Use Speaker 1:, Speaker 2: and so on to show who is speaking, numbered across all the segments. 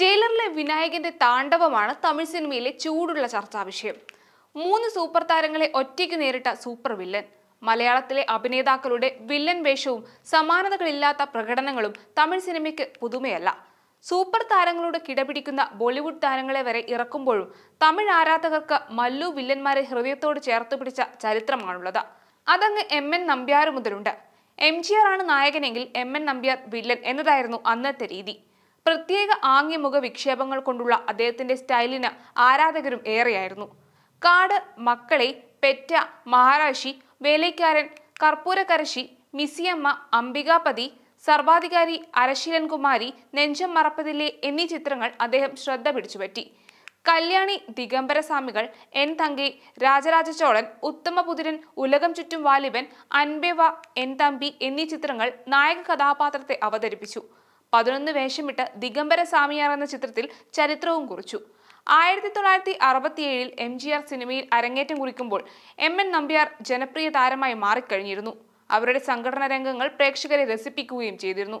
Speaker 1: ജയിലറിലെ വിനായകന്റെ താണ്ഡവമാണ് തമിഴ് സിനിമയിലെ ചൂടുള്ള ചർച്ചാ വിഷയം മൂന്ന് സൂപ്പർ താരങ്ങളെ ഒറ്റയ്ക്ക് നേരിട്ട സൂപ്പർ വില്ലൻ മലയാളത്തിലെ അഭിനേതാക്കളുടെ വില്ലൻ വേഷവും സമാനതകളില്ലാത്ത പ്രകടനങ്ങളും തമിഴ് സിനിമയ്ക്ക് പുതുമയല്ല സൂപ്പർ താരങ്ങളോട് കിടപിടിക്കുന്ന ബോളിവുഡ് താരങ്ങളെ വരെ ഇറക്കുമ്പോഴും തമിഴ് ആരാധകർക്ക് മല്ലു വില്ലന്മാരെ ഹൃദയത്തോട് ചേർത്ത് പിടിച്ച ചരിത്രമാണുള്ളത് അതങ്ങ് എം എൻ നമ്പ്യാർ മുതലുണ്ട് എം ജി ആർ ആണ് നായകനെങ്കിൽ എം എൻ നമ്പ്യാർ വില്ലൻ എന്നതായിരുന്നു അന്നത്തെ രീതി പ്രത്യേക ആംഗ്യമുഖ വിക്ഷേപങ്ങൾ കൊണ്ടുള്ള അദ്ദേഹത്തിന്റെ സ്റ്റൈലിന് ആരാധകരും ഏറെയായിരുന്നു കാട് മക്കളെ പെറ്റ മഹാരാശി വേലക്കാരൻ കർപ്പൂരകരശി മിസിയമ്മ അംബികാപതി സർവാധികാരി അരശീലൻകുമാരി നെഞ്ചം മറപ്പതിലെ എന്നീ ചിത്രങ്ങൾ അദ്ദേഹം ശ്രദ്ധ പിടിച്ചുപറ്റി കല്യാണി ദിഗംബര സ്വാമികൾ എൻ തങ്കി രാജരാജചോളൻ ഉത്തമപുതിരൻ ഉലകം ചുറ്റും വാലിബൻ അൻബെവ എൻ തമ്പി എന്നീ ചിത്രങ്ങൾ നായക കഥാപാത്രത്തെ അവതരിപ്പിച്ചു പതിനൊന്ന് വേഷമിട്ട് ദിഗംബര സ്വാമിയാർ എന്ന ചിത്രത്തിൽ ചരിത്രവും കുറിച്ചു ആയിരത്തി തൊള്ളായിരത്തി അറുപത്തിയേഴിൽ എം ജി ആർ സിനിമയിൽ അരങ്ങേറ്റം കുറിക്കുമ്പോൾ എം എൻ നമ്പ്യാർ ജനപ്രിയ താരമായി മാറിക്കഴിഞ്ഞിരുന്നു അവരുടെ സംഘടന രംഗങ്ങൾ പ്രേക്ഷകരെ രസിപ്പിക്കുകയും ചെയ്തിരുന്നു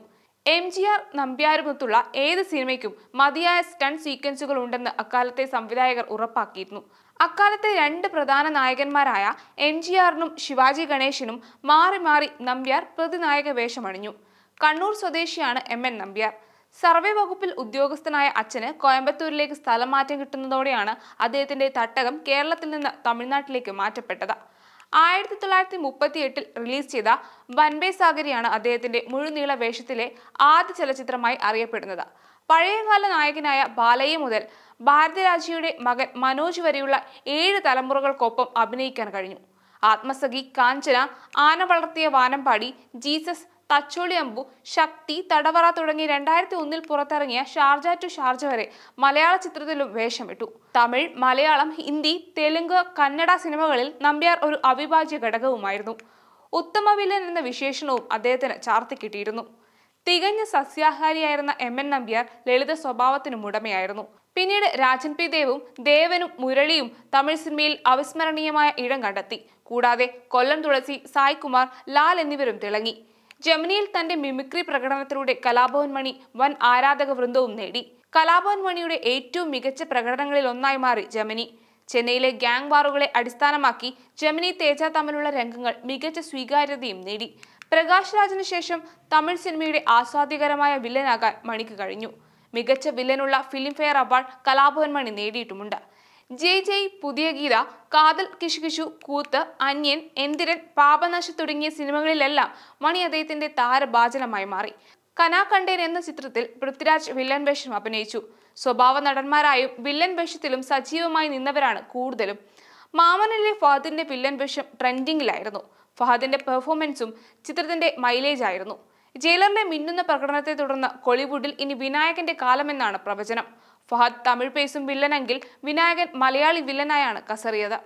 Speaker 1: എം ജി ആർ നമ്പ്യാരുമൊത്തുള്ള ഏത് സിനിമയ്ക്കും മതിയായ സ്റ്റൺ സീക്വൻസുകൾ ഉണ്ടെന്ന് അക്കാലത്തെ സംവിധായകർ ഉറപ്പാക്കിയിരുന്നു അക്കാലത്തെ രണ്ട് പ്രധാന നായകന്മാരായ എം ജി ആറിനും ശിവാജി ഗണേശനും മാറി മാറി നമ്പ്യാർ പ്രതിനായക വേഷമണിഞ്ഞു കണ്ണൂർ സ്വദേശിയാണ് എം എൻ നമ്പ്യാർ സർവേ വകുപ്പിൽ ഉദ്യോഗസ്ഥനായ അച്ഛന് കോയമ്പത്തൂരിലേക്ക് സ്ഥലം മാറ്റം കിട്ടുന്നതോടെയാണ് അദ്ദേഹത്തിന്റെ തട്ടകം കേരളത്തിൽ നിന്ന് തമിഴ്നാട്ടിലേക്ക് മാറ്റപ്പെട്ടത് ആയിരത്തി തൊള്ളായിരത്തി മുപ്പത്തി എട്ടിൽ റിലീസ് ചെയ്ത വൻബേ സാഗരിയാണ് അദ്ദേഹത്തിന്റെ മുഴുനീള വേഷത്തിലെ ആദ്യ ചലച്ചിത്രമായി അറിയപ്പെടുന്നത് പഴയകാല നായകനായ ബാലയെ മുതൽ ഭാരതരാജിയുടെ മകൻ മനോജ് വരെയുള്ള ഏഴ് തലമുറകൾക്കൊപ്പം അഭിനയിക്കാൻ കഴിഞ്ഞു ആത്മസഖി കാഞ്ചന ആന വളർത്തിയ വാനമ്പാടി ജീസസ് തച്ചോളി അമ്പു ശക്തി തടവറ തുടങ്ങി രണ്ടായിരത്തി ഒന്നിൽ പുറത്തിറങ്ങിയ ഷാർജ ടു ഷാർജ വരെ മലയാള ചിത്രത്തിലും വേഷമിട്ടു തമിഴ് മലയാളം ഹിന്ദി തെലുങ്ക് കന്നഡ സിനിമകളിൽ നമ്പ്യാർ ഒരു അവിഭാജ്യ ഘടകവുമായിരുന്നു ഉത്തമ എന്ന വിശേഷണവും അദ്ദേഹത്തിന് ചാർത്തി കിട്ടിയിരുന്നു തികഞ്ഞ സസ്യാഹാരിയായിരുന്ന എം എൻ നമ്പ്യാർ ലളിത സ്വഭാവത്തിനും ഉടമയായിരുന്നു പിന്നീട് രാജൻ പി ദേവും ദേവനും മുരളിയും തമിഴ് സിനിമയിൽ അവിസ്മരണീയമായ ഇടം കണ്ടെത്തി കൂടാതെ കൊല്ലം തുളസി സായ്കുമാർ ലാൽ എന്നിവരും തിളങ്ങി ജമിനിയിൽ തന്റെ മിമിക്രി പ്രകടനത്തിലൂടെ കലാഭവൻ മണി വൻ ആരാധക വൃന്ദവും നേടി കലാഭവൻ മണിയുടെ ഏറ്റവും മികച്ച പ്രകടനങ്ങളിൽ ഒന്നായി മാറി ജമിനി ചെന്നൈയിലെ ഗ്യാങ് വാറുകളെ അടിസ്ഥാനമാക്കി ജമിനി തേജ തമ്മിലുള്ള രംഗങ്ങൾ മികച്ച സ്വീകാര്യതയും നേടി പ്രകാശ് രാജിന് ശേഷം തമിഴ് സിനിമയുടെ ആസ്വാദ്യകരമായ വില്ലനാകാൻ മണിക്ക് കഴിഞ്ഞു മികച്ച വില്ലനുള്ള ഫിലിംഫെയർ അവാർഡ് കലാഭവൻ മണി നേടിയിട്ടുമുണ്ട് ജയ് ജയ് പുതിയ ഗീത കാതൽ കിശുകിശു കൂത്ത് അന്യൻ എന്തിരൻ പാപനാശ തുടങ്ങിയ സിനിമകളിലെല്ലാം മണി അദ്ദേഹത്തിന്റെ താരഭാചനമായി മാറി കനാകണ്ഠേൻ എന്ന ചിത്രത്തിൽ പൃഥ്വിരാജ് വില്ലൻ വേഷം അഭിനയിച്ചു സ്വഭാവ നടന്മാരായും വില്ലൻ വേഷത്തിലും സജീവമായി നിന്നവരാണ് കൂടുതലും മാമനിലെ ഫഹദിന്റെ വില്ലൻ വേഷം ട്രെൻഡിങ്ങിലായിരുന്നു ഫഹദിന്റെ പെർഫോമൻസും ചിത്രത്തിന്റെ മൈലേജ് ആയിരുന്നു ജയിലറിന്റെ മിന്നുന്ന പ്രകടനത്തെ തുടർന്ന് കോളിവുഡിൽ ഇനി വിനായകന്റെ കാലമെന്നാണ് പ്രവചനം ഫഹദ് തമിഴ് പേസും വില്ലനെങ്കിൽ വിനായകൻ മലയാളി വില്ലനായാണ് കസറിയത്